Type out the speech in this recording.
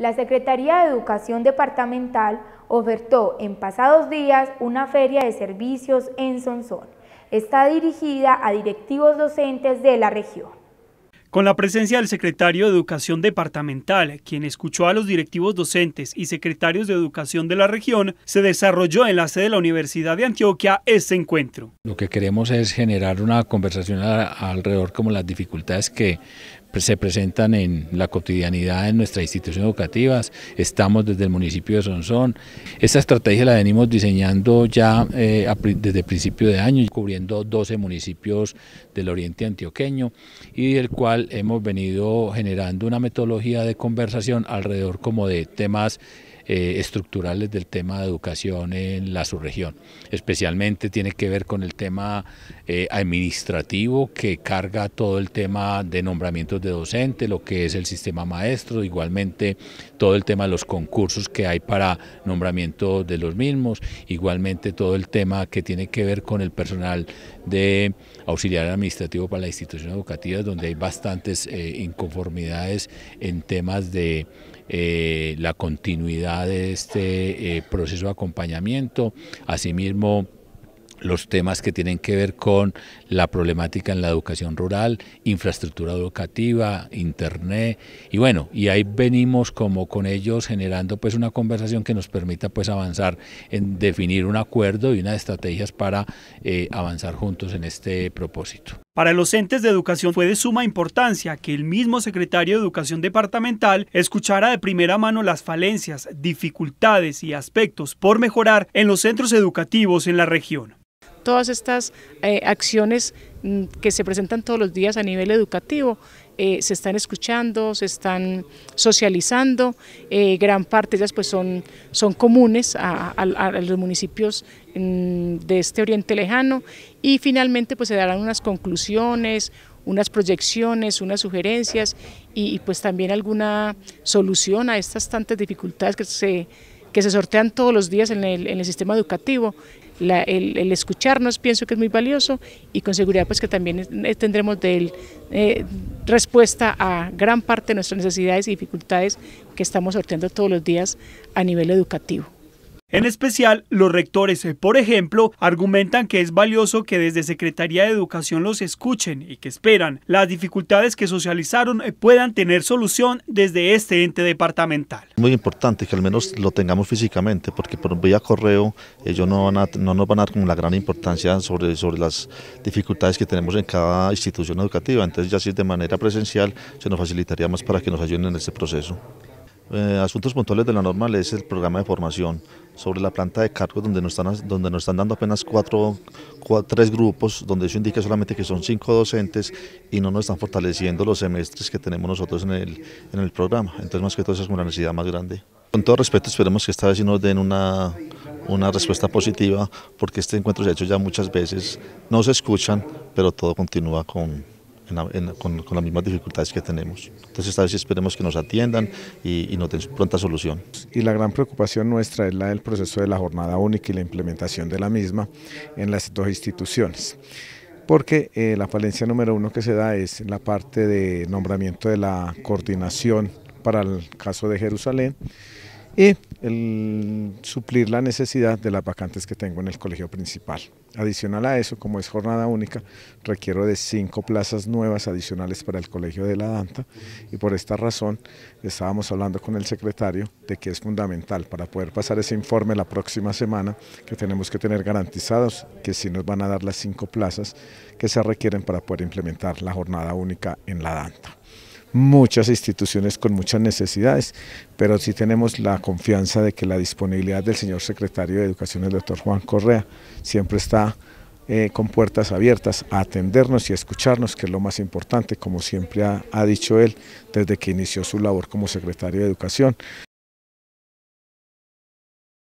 la Secretaría de Educación Departamental ofertó en pasados días una feria de servicios en Sonsón. Está dirigida a directivos docentes de la región. Con la presencia del secretario de Educación Departamental, quien escuchó a los directivos docentes y secretarios de Educación de la región, se desarrolló en la sede de la Universidad de Antioquia este encuentro. Lo que queremos es generar una conversación alrededor como las dificultades que se presentan en la cotidianidad en nuestras instituciones educativas. Estamos desde el municipio de Sonsón. Esta estrategia la venimos diseñando ya eh, desde principio de año, cubriendo 12 municipios del oriente antioqueño y el cual hemos venido generando una metodología de conversación alrededor como de temas eh, estructurales del tema de educación en la subregión. Especialmente tiene que ver con el tema eh, administrativo que carga todo el tema de nombramientos de docente, lo que es el sistema maestro, igualmente todo el tema de los concursos que hay para nombramiento de los mismos, igualmente todo el tema que tiene que ver con el personal de auxiliar administrativo para la institución educativa, donde hay bastantes eh, inconformidades en temas de eh, la continuidad de este eh, proceso de acompañamiento, asimismo los temas que tienen que ver con la problemática en la educación rural, infraestructura educativa, internet y bueno, y ahí venimos como con ellos generando pues una conversación que nos permita pues avanzar en definir un acuerdo y unas estrategias para eh, avanzar juntos en este propósito. Para los entes de educación fue de suma importancia que el mismo secretario de Educación Departamental escuchara de primera mano las falencias, dificultades y aspectos por mejorar en los centros educativos en la región todas estas eh, acciones mm, que se presentan todos los días a nivel educativo, eh, se están escuchando, se están socializando, eh, gran parte de ellas pues son, son comunes a, los municipios mm, de este Oriente Lejano y finalmente pues se darán unas conclusiones, unas proyecciones, unas sugerencias y, y pues también alguna solución a estas tantas dificultades que se que se sortean todos los días en el, sistema educativo. el, escucharnos pienso que es muy valioso y con seguridad pues que también eh, tendremos eh, respuesta a gran parte de nuestras necesidades y dificultades que estamos sorteando todos los días a nivel educativo. En especial, los rectores, por ejemplo, argumentan que es valioso que desde Secretaría de Educación los escuchen y que esperan las dificultades que socializaron puedan tener solución desde este ente departamental. Muy importante que al menos lo tengamos físicamente, porque por vía correo ellos no, van nos van a dar con la gran importancia sobre, sobre las dificultades que tenemos en cada institución educativa. Entonces ya si es de manera presencial se nos facilitaría más para que nos ayuden en este proceso. Eh, asuntos puntuales de la norma es el programa de formación sobre la planta de cargo donde nos están, donde nos están dando apenas cuatro, tres grupos, donde eso indica solamente que son cinco docentes y no nos están fortaleciendo los semestres que tenemos nosotros en el, en el programa. Entonces más que todo esa es una necesidad más grande. Con todo respeto esperemos que esta vez nos den una, una respuesta positiva porque este encuentro se ha hecho ya muchas veces, no se escuchan, pero todo continúa con, con, las mismas dificultades que tenemos. Entonces esta vez esperemos que nos atiendan y, y nos den pronta solución. Y la gran preocupación nuestra es la del proceso de la jornada única y la implementación de la misma en las dos instituciones porque eh, la falencia número uno que se da es la parte de nombramiento de la coordinación para el caso de Jerusalén, y el suplir la necesidad de las vacantes que tengo en el colegio principal. Adicional a eso, como es jornada única, requiero de cinco plazas nuevas adicionales para el colegio de la Danta y por esta razón estábamos hablando con el secretario de que es fundamental para poder pasar ese informe la próxima semana que tenemos que tener garantizados que sí nos van a dar las cinco plazas que se requieren para poder implementar la jornada única en la Danta muchas instituciones con muchas necesidades, pero sí tenemos la confianza de que la disponibilidad del señor secretario de Educación, el doctor Juan Correa, siempre está eh, con puertas abiertas a atendernos y a escucharnos, que es lo más importante, como siempre ha dicho él desde que inició su labor como secretario de Educación.